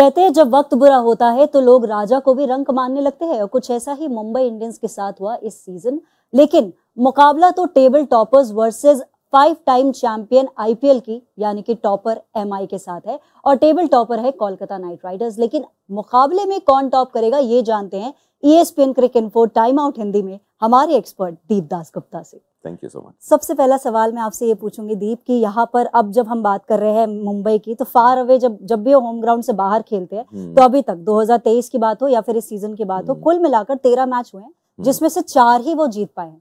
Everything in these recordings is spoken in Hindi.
कहते हैं जब वक्त बुरा होता है तो लोग राजा को भी रंक मानने लगते हैं और कुछ ऐसा ही मुंबई इंडियंस के साथ हुआ इस सीजन लेकिन मुकाबला तो table toppers versus five time champion IPL की यानी कि टॉपर एमआई के साथ है और टेबल टॉपर है कोलकाता नाइट राइडर्स लेकिन मुकाबले में कौन टॉप करेगा ये जानते हैं ESPN cricket info time out Hindi में हमारे एक्सपर्ट दीपदास गुप्ता से थैंक यू सो मच सबसे पहला सवाल मैं आपसे ये पूछूंगी दीप कि यहाँ पर अब जब हम बात कर रहे हैं मुंबई की तो फार अवे जब जब भी होम ग्राउंड से बाहर खेलते हैं हम्म। तो अभी तक 2023 की बात हो या फिर इस सीजन की बात हो हम्म। कुल मिलाकर तेरह मैच हुए हैं हम्म। जिसमें से चार ही वो जीत पाए हैं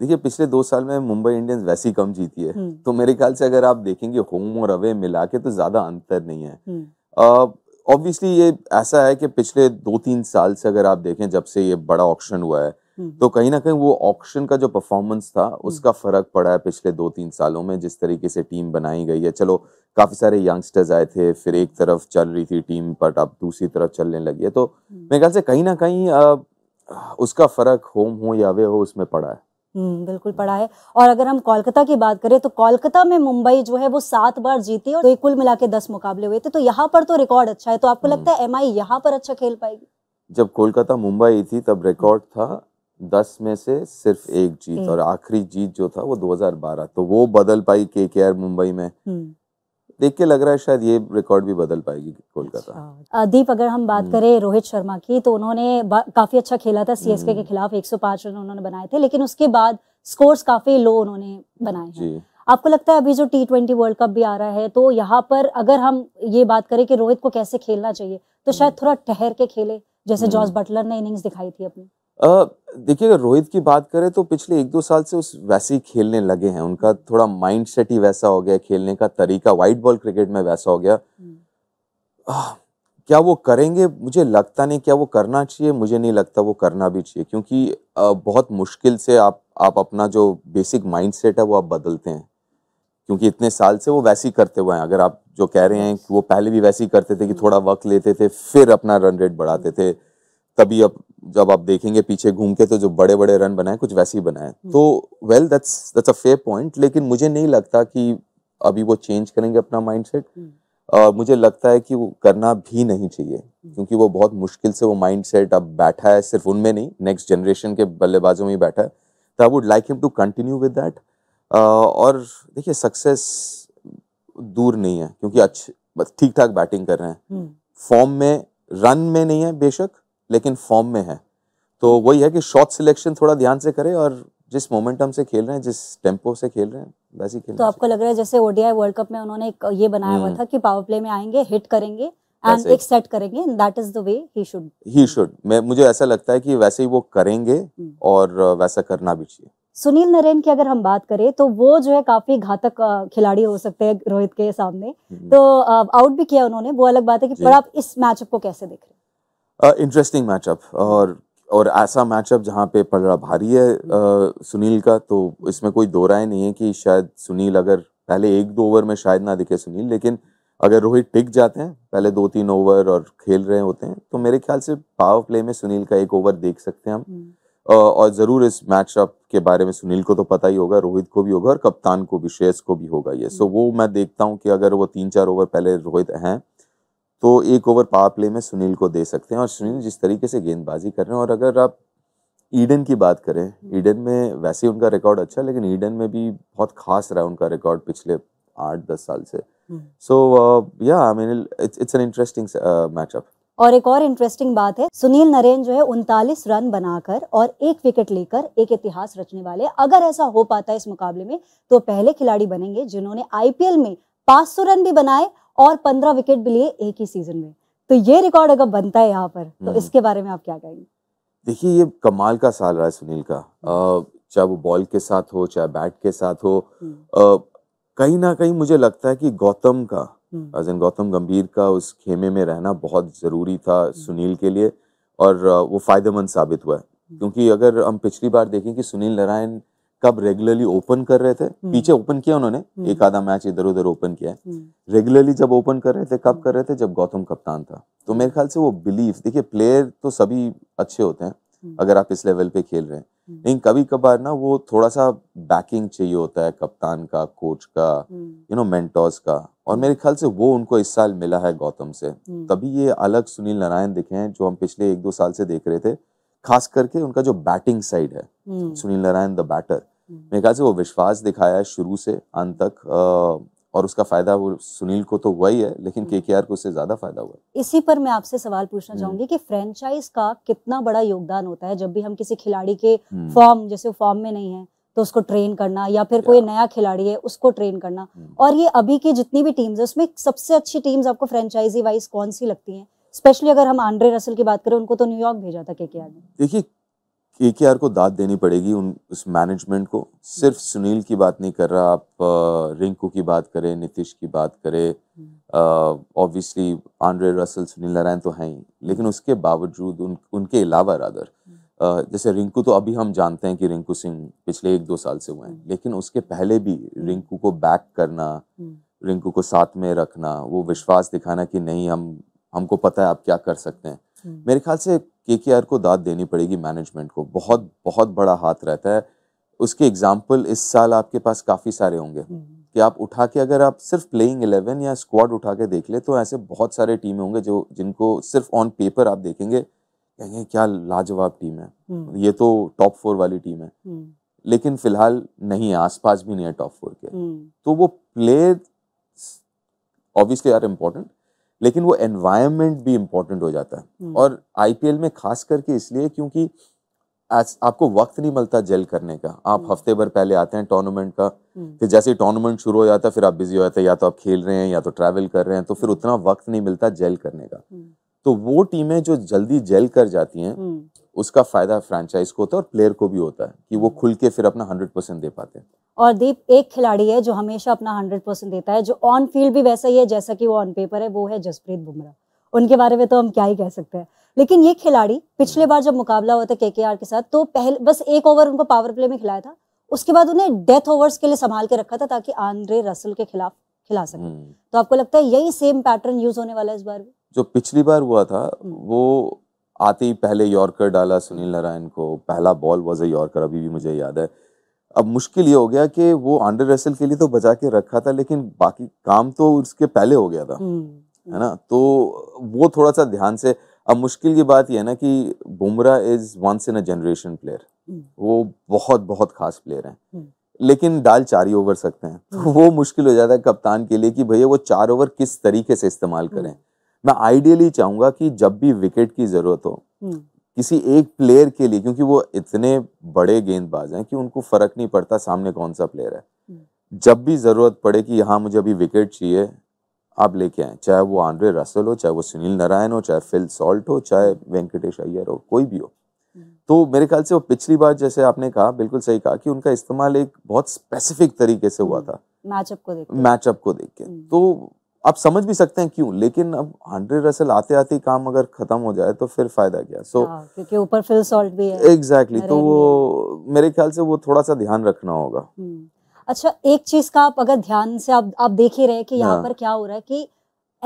देखिए पिछले दो साल में मुंबई इंडियंस वैसे ही कम जीती है तो मेरे ख्याल से अगर आप देखेंगे होम और अवे मिला के तो ज्यादा अंतर नहीं है ऑब्वियसली ये ऐसा है कि पिछले दो तीन साल से अगर आप देखें जब से ये बड़ा ऑप्शन हुआ है हम्म। तो कहीं ना कहीं वो ऑक्शन का जो परफॉर्मेंस था हम्म। उसका फर्क पड़ा है पिछले दो तीन सालों में जिस तरीके से टीम बनाई गई है चलो काफी सारे यंगस्टर्स आए थे फिर एक तरफ चल रही थी टीम बट अब दूसरी तरफ चलने लगी है तो हम्म। मेरे ख्याल से कहीं ना कहीं उसका फर्क होम हो या वे हो उसमें पड़ा है बिल्कुल पड़ा है और अगर हम कोलकाता की बात करें तो कोलकाता में मुंबई जो है वो सात बार जीती और तो कुल मिला के दस मुकाबले हुए थे तो यहाँ पर तो रिकॉर्ड अच्छा है तो आपको लगता है एम आई यहाँ पर अच्छा खेल पाएगी जब कोलकाता मुंबई थी तब रिकॉर्ड था दस में से सिर्फ एक जीत और आखिरी जीत जो था वो 2012 तो वो बदल पाई के के मुंबई में हम्म। देख के लग रहा है शायद ये रिकॉर्ड भी बदल पाएगी कोलकाता अच्छा। दीप अगर हम बात हम्म। करें रोहित शर्मा की तो उन्होंने काफी अच्छा खेला था सीएसके के हम्म। खिलाफ 105 रन उन्होंने बनाए थे लेकिन उसके बाद स्कोर्स काफी लो उन्होंने बनाए हैं आपको लगता है अभी जो टी ट्वेंटी वर्ल्ड कप भी आ रहा है तो यहाँ पर अगर हम ये बात करें कि रोहित को कैसे खेलना चाहिए तो शायद थोड़ा ठहर के खेले जैसे जॉर्ज बटलर ने इनिंग्स दिखाई थी अपनी देखिए अगर रोहित की बात करें तो पिछले एक दो साल से उस वैसे ही खेलने लगे हैं उनका थोड़ा माइंड सेट ही वैसा हो गया खेलने का तरीका वाइट बॉल क्रिकेट में वैसा हो गया हम्म। आ, क्या वो करेंगे मुझे लगता नहीं क्या वो करना चाहिए मुझे नहीं लगता वो करना भी चाहिए क्योंकि आ, बहुत मुश्किल से आप आप अपना जो बेसिक माइंड सेट है वो आप बदलते हैं क्योंकि इतने साल से वो वैसे ही करते हुए हैं अगर आप जो कह रहे हैं कि वो पहले भी वैसे ही करते थे कि हम्म। थोड़ा वक्त लेते थे फिर अपना रन रेट बढ़ाते थे तभी अब जब आप देखेंगे पीछे घूम के तो जो बड़े बड़े रन बनाए कुछ वैसे ही बनाए हम्म। तो well that's that's a fair point लेकिन मुझे नहीं लगता कि अभी वो चेंज करेंगे अपना माइंडसेट हम्म। और मुझे लगता है कि वो करना भी नहीं चाहिए हम्म। क्योंकि वो बहुत मुश्किल से वो माइंडसेट अब बैठा है सिर्फ उनमें नहीं नेक्स्ट जनरेशन के बल्लेबाजों में ही बैठा है तो I would like him to continue with that और देखिए सक्सेस दूर नहीं है क्योंकि अच्छे ठीक ठाक बैटिंग कर रहे हैं फॉर्म में रन में नहीं है बेशक लेकिन फॉर्म में है तो वही है कि शॉट सिलेक्शन थोड़ा ध्यान से करें और जिस मोमेंटम से खेल रहे हैं जिस टेम्पो से खेल रहे हैं वैसे ही खेल तो आपको लग रहा है जैसे ओडीआई वर्ल्ड कप में उन्होंने एक ये बनाया हुआ हम्म। था कि पावर प्ले में आएंगे हिट करेंगे एंड एक सेट करेंगे that is the way he should he should मैं मुझे ऐसा लगता है कि वैसे ही वो करेंगे हम्म। और वैसा करना भी चाहिए सुनील नरेन की अगर हम बात करें तो वो जो है काफी घातक खिलाड़ी हो सकते हैं रोहित के सामने हम्म। तो आउट भी किया उन्होंने वो अलग बात है कि पर आप इस मैचअप को कैसे देख रहे हैं इंटरेस्टिंग मैचअप और और ऐसा मैचअप जहाँ पे पलड़ा भारी है सुनील का तो इसमें कोई दो राय नहीं है कि शायद सुनील अगर पहले एक दो ओवर में शायद ना दिखे सुनील लेकिन अगर रोहित टिक जाते हैं पहले दो तीन ओवर और खेल रहे होते हैं तो मेरे ख्याल से पावर प्ले में सुनील का एक ओवर देख सकते हैं हम हम्म। और ज़रूर इस मैचअप के बारे में सुनील को तो पता ही होगा रोहित को भी होगा और कप्तान को भी श्रेयस को भी होगा ये सो हम्म। वो मैं देखता हूँ कि अगर वो तीन चार ओवर पहले रोहित हैं तो एक ओवर पावर प्ले में सुनील को दे सकते हैं और सुनील जिस तरीके से गेंदबाजी कर रहे हैं और अगर आप ईडन की बात करें ईडन में वैसे उनका रिकॉर्ड अच्छा लेकिन ईडन में भी बहुत खास रहा उनका रिकॉर्ड पिछले आठ दस साल से सो या I mean it's an interesting matchup और एक और इंटरेस्टिंग बात है सुनील नरेन जो है उनतालीस रन बनाकर और एक विकेट लेकर एक इतिहास रचने वाले अगर ऐसा हो पाता है इस मुकाबले में तो पहले खिलाड़ी बनेंगे जिन्होंने आईपीएल में पाँच रन भी बनाए और पंद्रह विकेट भी लिए एक ही सीजन में तो ये रिकॉर्ड अगर बनता है यहाँ पर तो हम्म। इसके बारे में आप क्या कहेंगे देखिए ये कमाल का साल रहा है सुनील का चाहे वो बॉल के साथ हो चाहे बैट के साथ हो हम्म। कहीं ना कहीं मुझे लगता है कि गौतम का एज हम्म। एन गौतम गंभीर का उस खेमे में रहना बहुत ज़रूरी था सुनील के लिए और वो फायदेमंद साबित हुआ है क्योंकि अगर हम पिछली बार देखें कि सुनील नारायण कब रेगुलरली ओपन कर रहे थे हम्म। पीछे ओपन किया उन्होंने हम्म। एक आधा मैच इधर उधर ओपन किया है रेगुलरली हम्म। जब ओपन कर रहे थे कब कर रहे थे जब गौतम कप्तान था तो मेरे ख्याल से वो बिलीफ देखिए प्लेयर तो सभी अच्छे होते हैं अगर आप इस लेवल पे खेल रहे हैं लेकिन कभी कभार ना वो थोड़ा सा बैकिंग चाहिए होता है कप्तान का कोच का यू नो मेंटोर्स का और मेरे ख्याल से वो उनको इस साल मिला है गौतम से तभी ये अलग सुनील नारायण दिखे हैं जो हम पिछले एक दो साल से देख रहे थे खास करके उनका जो बैटिंग साइड है हम्म। सुनील नारायण द बैटर हम्म। मेरे ख्याल से वो विश्वास दिखाया है शुरू से अंत तक और उसका फायदा वो सुनील को तो हुआ ही है लेकिन के हम्म। के आर को उससे ज्यादा फायदा हुआ इसी पर मैं आपसे सवाल पूछना चाहूंगी कि फ्रेंचाइज का कितना बड़ा योगदान होता है जब भी हम किसी खिलाड़ी के फॉर्म जैसे फॉर्म में नहीं है तो उसको ट्रेन करना या फिर कोई नया खिलाड़ी है उसको ट्रेन करना और ये अभी की जितनी भी टीम्स है उसमें सबसे अच्छी टीम्स आपको फ्रेंचाइजी वाइज कौन सी लगती है स्पेशली अगर हम आंड्रे रसल की बात करें उनको तो न्यूयॉर्क भेजा था के के आर ने देखिए के के आर को दाद देनी पड़ेगी उन उस मैनेजमेंट को सिर्फ सुनील की बात नहीं कर रहा आप रिंकू की बात करें नीतीश की बात करें obviously Andre Russell Sunil Narine तो हैं ही लेकिन उसके बावजूद उन उनके अलावा रादर जैसे रिंकू तो अभी हम जानते हैं कि रिंकू सिंह पिछले एक दो साल से हुए हैं हम्म। लेकिन उसके पहले भी हम्म। रिंकू को बैक करना हम्म। रिंकू को साथ में रखना वो विश्वास दिखाना कि नहीं हम हमको पता है आप क्या कर सकते हैं हम्म। मेरे ख्याल से के को दाद देनी पड़ेगी मैनेजमेंट को बहुत बहुत बड़ा हाथ रहता है उसके एग्जाम्पल इस साल आपके पास काफ़ी सारे होंगे हम्म। कि आप उठा के अगर आप सिर्फ प्लेइंग इलेवन या स्क्वाड उठा के देख ले तो ऐसे बहुत सारे टीमें होंगे जो जिनको सिर्फ ऑन पेपर आप देखेंगे कहेंगे क्या लाजवाब टीम है हम्म। ये तो टॉप फोर वाली टीम है लेकिन फिलहाल नहीं है आसपास भी नहीं है टॉप फोर के तो वो प्लेयर ऑब्वियसली आर इम्पोर्टेंट लेकिन वो एनवायरनमेंट भी इम्पोर्टेंट हो जाता है हम्म। और आईपीएल में खास करके इसलिए क्योंकि आपको वक्त नहीं मिलता जेल करने का आप हम्म। हफ्ते भर पहले आते हैं टूर्नामेंट का हम्म। फिर जैसे ही टूर्नामेंट शुरू हो जाता है फिर आप बिजी हो जाते हैं या तो आप खेल रहे हैं या तो ट्रैवल कर रहे हैं तो फिर उतना वक्त नहीं मिलता जेल करने का तो वो टीमें जो जल्दी जेल कर जाती हैं उसका फायदा फ्रेंचाइज को होता है और प्लेयर को भी होता है कि वो खुल के फिर अपना हंड्रेड परसेंट दे पाते हैं और दीप एक खिलाड़ी है जो हमेशा अपना हंड्रेड परसेंट देता है जो ऑन फील्ड भी वैसा ही है जैसा कि वो ऑन पेपर है वो है जसप्रीत बुमराह उनके बारे में तो हम क्या ही कह सकते हैं लेकिन ये खिलाड़ी पिछले बार जब मुकाबला हुआ था के के साथ तो पहले बस एक ओवर उनको पावर प्ले में खिलाया था उसके बाद उन्हें डेथ ओवर्स के लिए संभाल के रखा था ताकि आंद्रे रसल के खिलाफ खिला सके हम्म। तो आपको लगता है यही सेम पैटर्न यूज होने वाला है इस बार भी जो पिछली बार हुआ था हम्म। वो आते ही पहले यॉर्कर डाला सुनील नारायण को पहला बॉल वॉज ए यॉर्कर अभी भी मुझे याद है अब मुश्किल ये हो गया कि वो अंडर रेसल के लिए तो बचा के रखा था लेकिन बाकी काम तो उसके पहले हो गया था हम्म, हम्म। है ना तो वो थोड़ा सा ध्यान से अब मुश्किल की बात यह है ना कि Bumrah is once in a generation player वो बहुत बहुत खास प्लेयर हैं हम्म। लेकिन डाल चार ही ओवर सकते हैं तो वो मुश्किल हो जाता है कप्तान के लिए कि भैया वो चार ओवर किस तरीके से इस्तेमाल करें मैं आइडियली चाहूंगा कि जब भी विकेट की जरूरत हो हम्म। किसी एक प्लेयर के लिए क्योंकि वो इतने बड़े गेंदबाज हैं कि उनको फर्क नहीं पड़ता सामने कौन सा प्लेयर है हम्म। जब भी जरूरत पड़े कि यहाँ मुझे अभी विकेट चाहिए आप लेके आए चाहे वो आंड्रे रसल हो चाहे वो सुनील नारायण हो चाहे फिल सॉल्ट हो चाहे वेंकटेश अय्यर हो कोई भी हो हम्म। तो मेरे ख्याल से वो पिछली बार जैसे आपने कहा बिल्कुल सही कहा कि उनका इस्तेमाल एक बहुत स्पेसिफिक तरीके से हुआ था मैचअप को देख मैचअप को देख के तो आप समझ भी सकते हैं क्यों लेकिन अब हंड्रेड रसल आते आते काम अगर खत्म हो जाए तो फिर फायदा क्या सो so, हाँ, क्योंकि ऊपर फिल सॉल्ट भी है एग्जैक्टली exactly, तो वो मेरे ख्याल से वो थोड़ा सा ध्यान रखना होगा हम्म, अच्छा एक चीज का आप अगर ध्यान से आप आप देख ही रहे कि यहाँ हाँ। पर क्या हो रहा है कि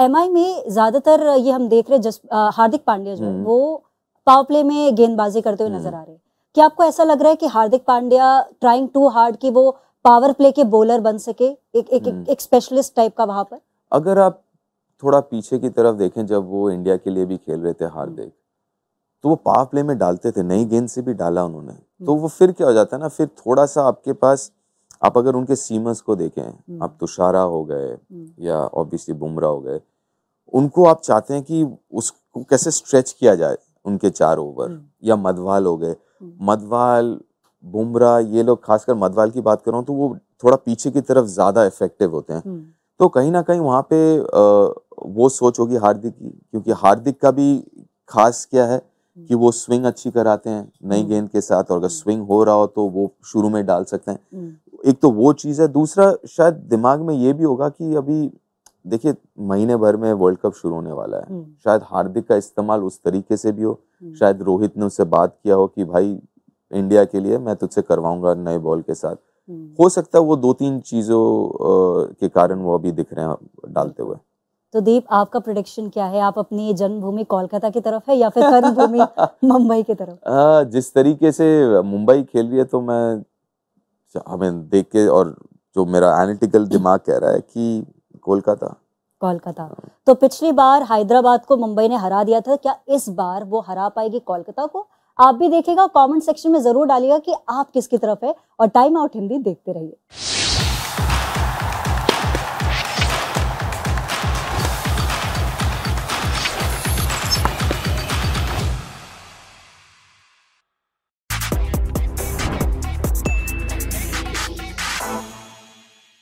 एम में ज्यादातर ये हम देख रहे जस हार्दिक पांड्या जो हम्म। वो पावर प्ले में गेंदबाजी करते हुए हम्म। नजर आ रहे हैं क्या आपको ऐसा लग रहा है कि Hardik Pandya trying to hard कि वो पावर प्ले के बॉलर बन सके एक एक एक स्पेशलिस्ट टाइप का वहां पर अगर आप थोड़ा पीछे की तरफ देखें जब वो इंडिया के लिए भी खेल रहे थे हार्दिक हम्म। तो वो पावर प्ले में डालते थे नई गेंद से भी डाला उन्होंने तो हम्म। वो फिर क्या हो जाता है ना फिर थोड़ा सा आपके पास आप अगर उनके सीमर्स को देखें हम्म। आप तुषारा हो गए या ऑब्वियसली बुमरा हो गए उनको आप चाहते हैं कि उसको कैसे स्ट्रेच किया जाए उनके चार ओवर या मधवाल हो गए मधवाल बुमरा ये लोग खासकर मधवाल की बात कर रहा हूँ तो वो थोड़ा पीछे की तरफ ज्यादा इफेक्टिव होते हैं तो कहीं ना कहीं वहाँ पे वो सोच होगी हार्दिक की क्योंकि हार्दिक का भी खास क्या है हम्म। कि वो स्विंग अच्छी कराते हैं नई हम्म। गेंद के साथ और अगर स्विंग हम्म। हो रहा हो तो वो शुरू में डाल सकते हैं एक तो वो चीज़ है दूसरा शायद दिमाग में ये भी होगा कि अभी देखिए महीने भर में वर्ल्ड कप शुरू होने वाला है शायद हार्दिक का इस्तेमाल उस तरीके से भी हो शायद रोहित ने उससे बात किया हो कि भाई इंडिया के लिए मैं तुझसे करवाऊंगा नए बॉल के साथ हम्म। हो सकता है वो दो तीन चीजों के कारण वो अभी दिख रहे हैं डालते हुए तो दीप आपका प्रोडिक्शन क्या है आप अपनी जन्मभूमि कोलकाता की तरफ है या फिर कर्मभूमि मुंबई की तरफ आ, जिस तरीके से मुंबई खेल रही है तो मैं हमें देख के और जो मेरा एनालिटिकल दिमाग कह रहा है कि कोलकाता कोलकाता तो पिछली बार हैदराबाद को मुंबई ने हरा दिया था क्या इस बार वो हरा पाएगी कोलकाता को आप भी देखिएगा कमेंट सेक्शन में जरूर डालिएगा कि आप किसकी तरफ है और टाइम आउट हिंदी देखते रहिए